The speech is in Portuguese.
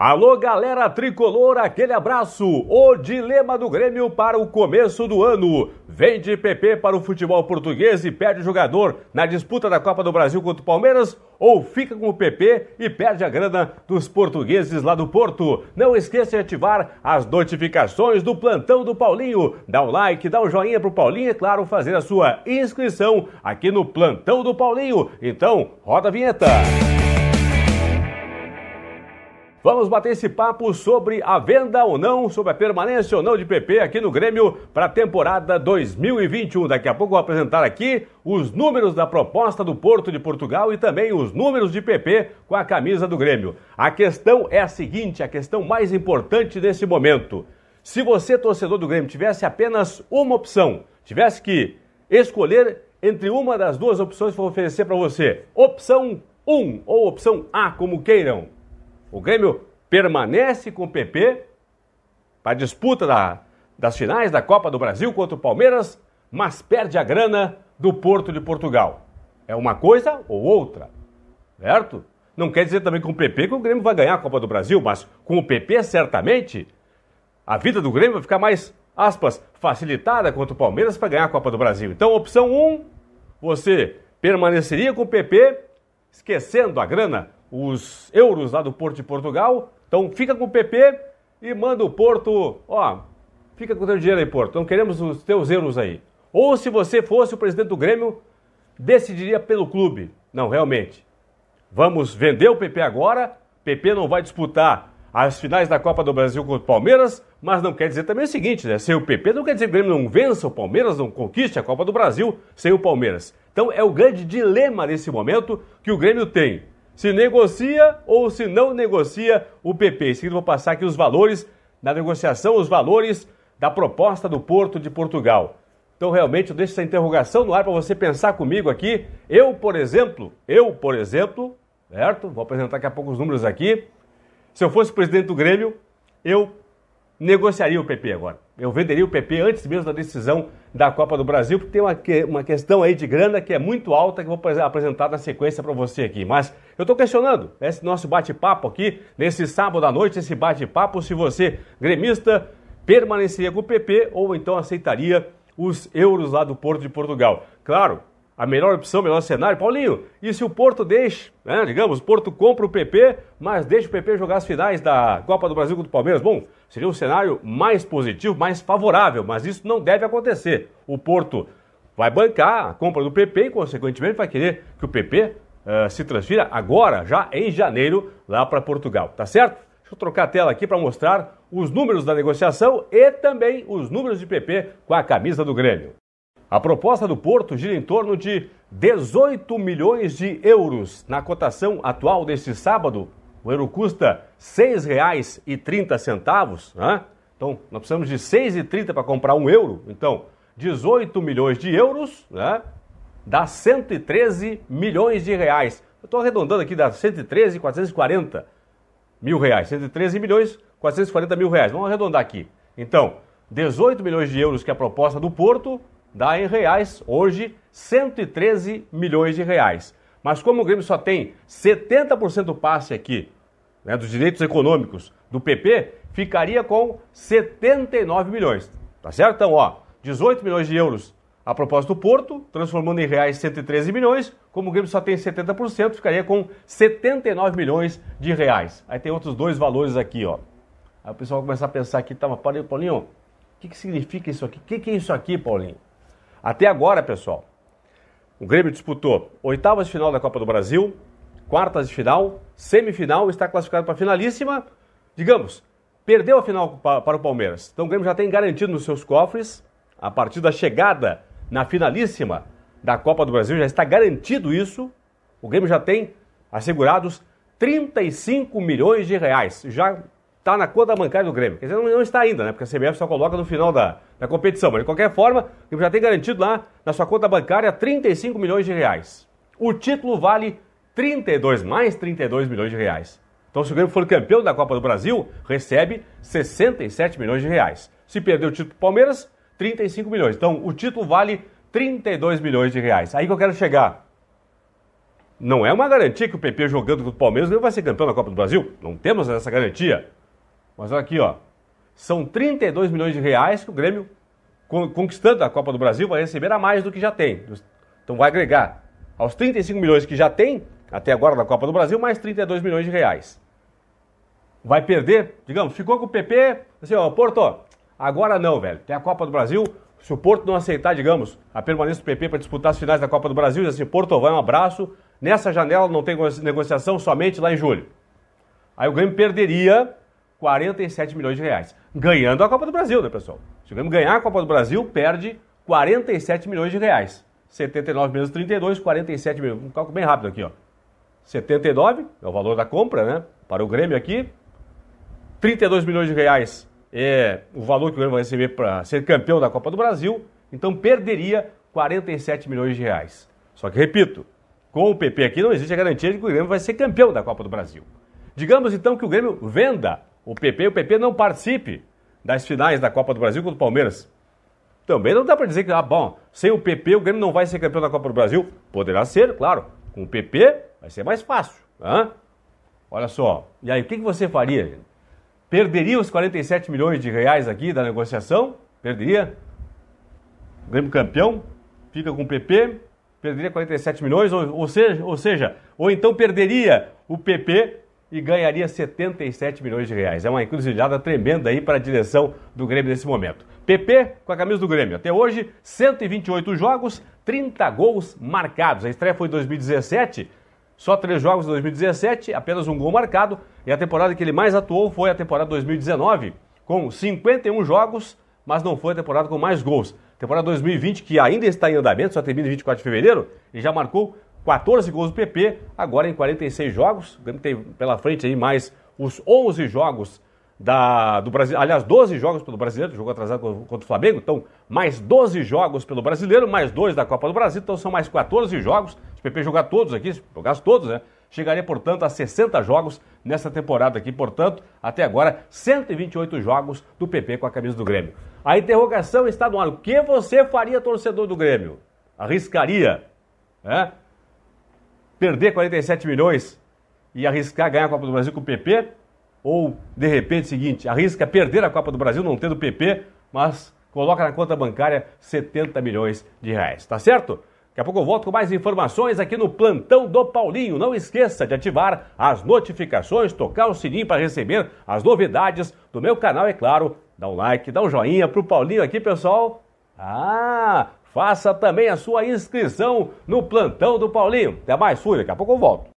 Alô, galera tricolor, aquele abraço. O dilema do Grêmio para o começo do ano. Vende PP para o futebol português e perde o jogador na disputa da Copa do Brasil contra o Palmeiras? Ou fica com o PP e perde a grana dos portugueses lá do Porto? Não esqueça de ativar as notificações do plantão do Paulinho. Dá um like, dá um joinha pro Paulinho e, claro, fazer a sua inscrição aqui no plantão do Paulinho. Então, roda a vinheta. Música Vamos bater esse papo sobre a venda ou não, sobre a permanência ou não de PP aqui no Grêmio para a temporada 2021. Daqui a pouco vou apresentar aqui os números da proposta do Porto de Portugal e também os números de PP com a camisa do Grêmio. A questão é a seguinte, a questão mais importante nesse momento. Se você, torcedor do Grêmio, tivesse apenas uma opção, tivesse que escolher entre uma das duas opções que vou oferecer para você, opção 1 ou opção A, como queiram, o Grêmio permanece com o PP para a disputa da, das finais da Copa do Brasil contra o Palmeiras, mas perde a grana do Porto de Portugal. É uma coisa ou outra, certo? Não quer dizer também com o PP que o Grêmio vai ganhar a Copa do Brasil, mas com o PP, certamente, a vida do Grêmio vai ficar mais, aspas, facilitada contra o Palmeiras para ganhar a Copa do Brasil. Então, opção 1, um, você permaneceria com o PP, esquecendo a grana os euros lá do Porto de Portugal. Então fica com o PP e manda o Porto, ó, fica com o teu dinheiro aí, Porto. Não queremos os teus euros aí. Ou se você fosse o presidente do Grêmio, decidiria pelo clube. Não, realmente. Vamos vender o PP agora. PP não vai disputar as finais da Copa do Brasil contra o Palmeiras, mas não quer dizer também o seguinte, né? Sem o PP não quer dizer que o Grêmio não vença o Palmeiras, não conquiste a Copa do Brasil sem o Palmeiras. Então é o grande dilema nesse momento que o Grêmio tem se negocia ou se não negocia o PP. Em seguida, vou passar aqui os valores da negociação, os valores da proposta do Porto de Portugal. Então, realmente, eu deixo essa interrogação no ar para você pensar comigo aqui. Eu, por exemplo, eu, por exemplo, certo? Vou apresentar daqui a pouco os números aqui. Se eu fosse presidente do Grêmio, eu negociaria o PP agora. Eu venderia o PP antes mesmo da decisão da Copa do Brasil, porque tem uma, que, uma questão aí de grana que é muito alta que eu vou apresentar na sequência para você aqui. Mas eu estou questionando esse nosso bate-papo aqui, nesse sábado à noite, esse bate-papo, se você, gremista, permaneceria com o PP ou então aceitaria os euros lá do Porto de Portugal. Claro, a melhor opção, o melhor cenário. Paulinho, e se o Porto deixa, né, digamos, o Porto compra o PP, mas deixa o PP jogar as finais da Copa do Brasil contra o Palmeiras? Bom, seria um cenário mais positivo, mais favorável, mas isso não deve acontecer. O Porto vai bancar a compra do PP e, consequentemente, vai querer que o PP uh, eh, se transfira agora, já em janeiro, lá para Portugal, tá certo? Deixa eu trocar a tela aqui para mostrar os números da negociação e também os números de PP com a camisa do Grêmio. A proposta do Porto gira em torno de 18 milhões de euros. Na cotação atual deste sábado, o euro custa R$ 6,30. Né? Então, nós precisamos de R$ 6,30 para comprar um euro. Então, 18 milhões de euros né? dá 113 milhões de reais. Eu estou arredondando aqui, dá 113, 440 mil reais. 113 milhões, 440 mil reais. Vamos arredondar aqui. Então, 18 milhões de euros que é a proposta do Porto, dá em reais hoje 113 milhões de reais. Mas como o Grêmio só tem 70% do passe aqui, né, dos direitos econômicos do PP, ficaria com 79 milhões. Tá certo? Então, ó, 18 milhões de euros a propósito do Porto, transformando em reais 113 milhões. Como o Grêmio só tem 70%, ficaria com 79 milhões de reais. Aí tem outros dois valores aqui, ó. Aí o pessoal vai começar a pensar aqui, tá, mas Paulinho, o que, que significa isso aqui? O que, que é isso aqui, Paulinho? Até agora, pessoal, o Grêmio disputou oitavas de final da Copa do Brasil, quartas de final, semifinal, está classificado para a finalíssima. Digamos, perdeu a final para o Palmeiras. Então o Grêmio já tem garantido nos seus cofres, a partir da chegada na finalíssima da Copa do Brasil, já está garantido isso. O Grêmio já tem assegurados 35 milhões de reais. Já está na conta bancária do Grêmio. Quer dizer, não, não, está ainda, né? Porque a CBF só coloca no final da, da competição. Mas de qualquer forma, o Grêmio já tem garantido lá na sua conta bancária 35 milhões de reais. O título vale 32, mais 32 milhões de reais. Então, se o Grêmio for campeão da Copa do Brasil, recebe 67 milhões de reais. Se perder o título o Palmeiras, 35 milhões. Então, o título vale 32 milhões de reais. Aí que eu quero chegar. Não é uma garantia que o PP jogando contra o Palmeiras não vai ser campeão da Copa do Brasil. Não temos essa garantia. Mas olha aqui, ó. São 32 milhões de reais que o Grêmio, conquistando a Copa do Brasil, vai receber a mais do que já tem. Então vai agregar aos 35 milhões que já tem, até agora da Copa do Brasil, mais 32 milhões de reais. Vai perder, digamos, ficou com o PP, assim, ó, Porto, agora não, velho. Tem a Copa do Brasil, se o Porto não aceitar, digamos, a permanência do PP para disputar as finais da Copa do Brasil, diz assim, Porto, vai um abraço, nessa janela não tem negociação, somente lá em julho. Aí o Grêmio perderia 47 milhões de reais. Ganhando a Copa do Brasil, né, pessoal? Se o Grêmio ganhar a Copa do Brasil, perde 47 milhões de reais. 79 menos 32, 47 milhões. Um cálculo bem rápido aqui, ó. 79 é o valor da compra, né? Para o Grêmio aqui. 32 milhões de reais é o valor que o Grêmio vai receber para ser campeão da Copa do Brasil. Então perderia 47 milhões de reais. Só que, repito, com o PP aqui não existe a garantia de que o Grêmio vai ser campeão da Copa do Brasil. Digamos então que o Grêmio venda o PP, o PP não participe das finais da Copa do Brasil contra o Palmeiras. Também não dá para dizer que, ah, bom, sem o PP o Grêmio não vai ser campeão da Copa do Brasil. Poderá ser, claro. Com o PP vai ser mais fácil. Hã? Olha só, e aí, o que, que você faria? Perderia os 47 milhões de reais aqui da negociação? Perderia? Grêmio campeão, fica com o PP, perderia 47 milhões, ou, ou, seja, ou seja, ou então perderia o PP e ganharia 77 milhões de reais. É uma encruzilhada tremenda aí para a direção do Grêmio nesse momento. PP com a camisa do Grêmio. Até hoje, 128 jogos, 30 gols marcados. A estreia foi em 2017, só três jogos em 2017, apenas um gol marcado. E a temporada que ele mais atuou foi a temporada 2019, com 51 jogos, mas não foi a temporada com mais gols. Temporada 2020, que ainda está em andamento, só termina em 24 de fevereiro, e já marcou 14 gols do PP, agora em 46 jogos. O Grêmio tem pela frente aí mais os 11 jogos da, do Brasil. Aliás, 12 jogos pelo brasileiro, jogou atrasado contra o Flamengo. Então, mais 12 jogos pelo brasileiro, mais dois da Copa do Brasil. Então, são mais 14 jogos. Se o PP jogar todos aqui, se jogasse todos, né? Chegaria, portanto, a 60 jogos nessa temporada aqui. Portanto, até agora, 128 jogos do PP com a camisa do Grêmio. A interrogação está no ar. O que você faria, torcedor do Grêmio? Arriscaria? Né? perder 47 milhões e arriscar ganhar a Copa do Brasil com o PP? Ou, de repente, é o seguinte, arrisca perder a Copa do Brasil, não tendo o PP, mas coloca na conta bancária 70 milhões de reais, tá certo? Daqui a pouco eu volto com mais informações aqui no Plantão do Paulinho. Não esqueça de ativar as notificações, tocar o sininho para receber as novidades do meu canal, é claro. Dá um like, dá um joinha pro Paulinho aqui, pessoal. Ah, Faça também a sua inscrição no plantão do Paulinho. Até mais, fui, daqui a pouco eu volto.